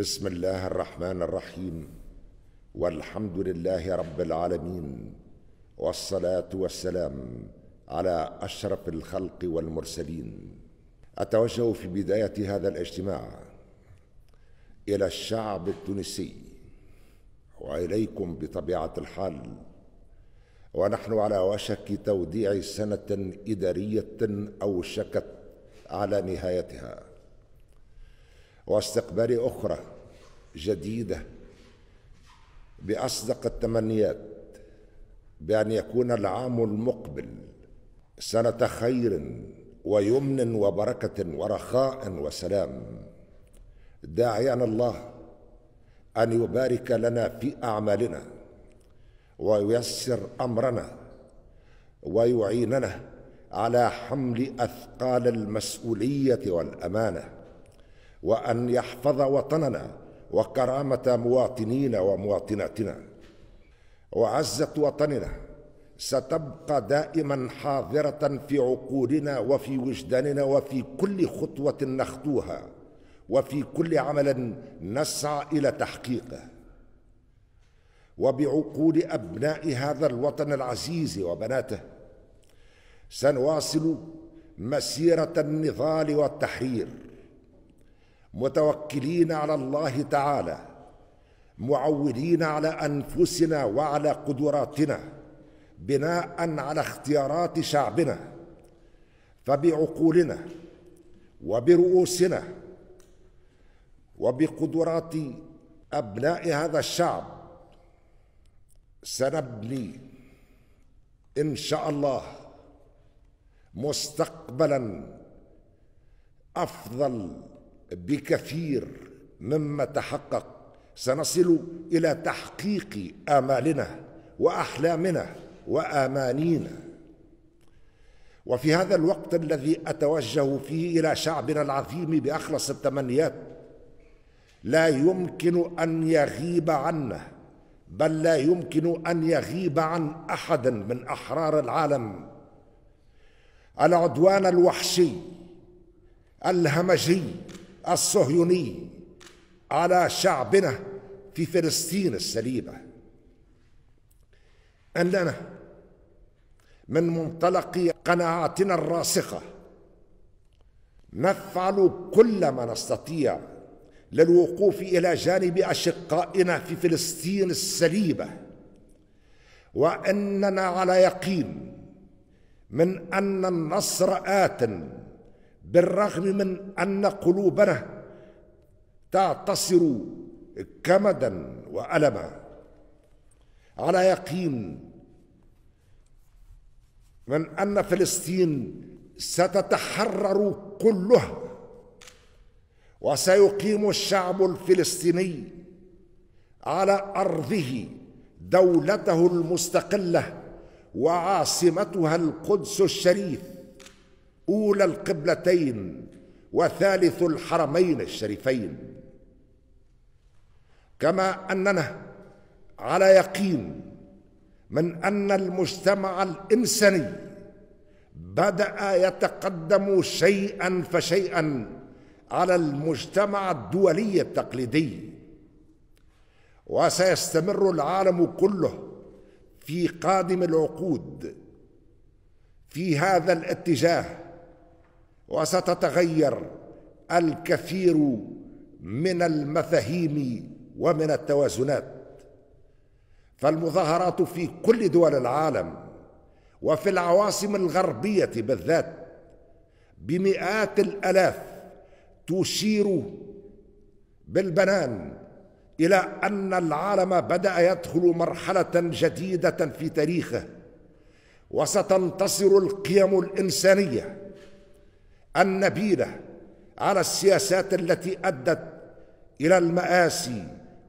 بسم الله الرحمن الرحيم والحمد لله رب العالمين والصلاه والسلام على اشرف الخلق والمرسلين اتوجه في بدايه هذا الاجتماع الى الشعب التونسي واليكم بطبيعه الحال ونحن على وشك توديع سنه اداريه اوشكت على نهايتها واستقبال أخرى جديدة بأصدق التمنيات بأن يكون العام المقبل سنة خير ويمن وبركة ورخاء وسلام داعيان الله أن يبارك لنا في أعمالنا وييسر أمرنا ويعيننا على حمل أثقال المسؤولية والأمانة وأن يحفظ وطننا وكرامة مواطنينا ومواطناتنا وعزة وطننا ستبقى دائما حاضرة في عقولنا وفي وجداننا وفي كل خطوة نخطوها وفي كل عمل نسعى إلى تحقيقه وبعقول أبناء هذا الوطن العزيز وبناته سنواصل مسيرة النضال والتحرير متوكلين على الله تعالى معولين على انفسنا وعلى قدراتنا بناء على اختيارات شعبنا فبعقولنا وبرؤوسنا وبقدرات ابناء هذا الشعب سنبني ان شاء الله مستقبلا افضل بكثير مما تحقق سنصل الى تحقيق امالنا واحلامنا وامانينا وفي هذا الوقت الذي اتوجه فيه الى شعبنا العظيم باخلص التمنيات لا يمكن ان يغيب عنا بل لا يمكن ان يغيب عن احد من احرار العالم العدوان الوحشي الهمجي الصهيوني على شعبنا في فلسطين السليبة أننا من منطلق قناعاتنا الراسخة نفعل كل ما نستطيع للوقوف إلى جانب أشقائنا في فلسطين السليبة وأننا على يقين من أن النصر آتٍ بالرغم من أن قلوبنا تعتصر كمدا وألما على يقين من أن فلسطين ستتحرر كلها وسيقيم الشعب الفلسطيني على أرضه دولته المستقلة وعاصمتها القدس الشريف أولى القبلتين وثالث الحرمين الشريفين كما أننا على يقين من أن المجتمع الإنساني بدأ يتقدم شيئا فشيئا على المجتمع الدولي التقليدي وسيستمر العالم كله في قادم العقود في هذا الاتجاه وستتغير الكثير من المفاهيم ومن التوازنات فالمظاهرات في كل دول العالم وفي العواصم الغربيه بالذات بمئات الالاف تشير بالبنان الى ان العالم بدا يدخل مرحله جديده في تاريخه وستنتصر القيم الانسانيه النبيله على السياسات التي ادت الى الماسي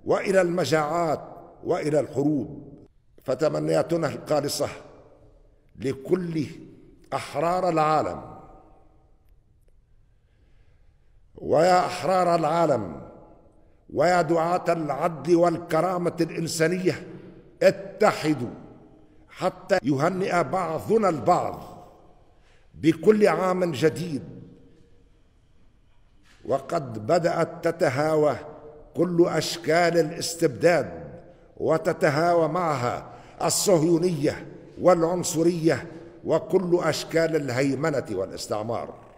والى المجاعات والى الحروب فتمنياتنا الخالصه لكل احرار العالم ويا احرار العالم ويا دعاه العدل والكرامه الانسانيه اتحدوا حتى يهنئ بعضنا البعض بكل عام جديد وقد بدات تتهاوى كل اشكال الاستبداد وتتهاوى معها الصهيونيه والعنصريه وكل اشكال الهيمنه والاستعمار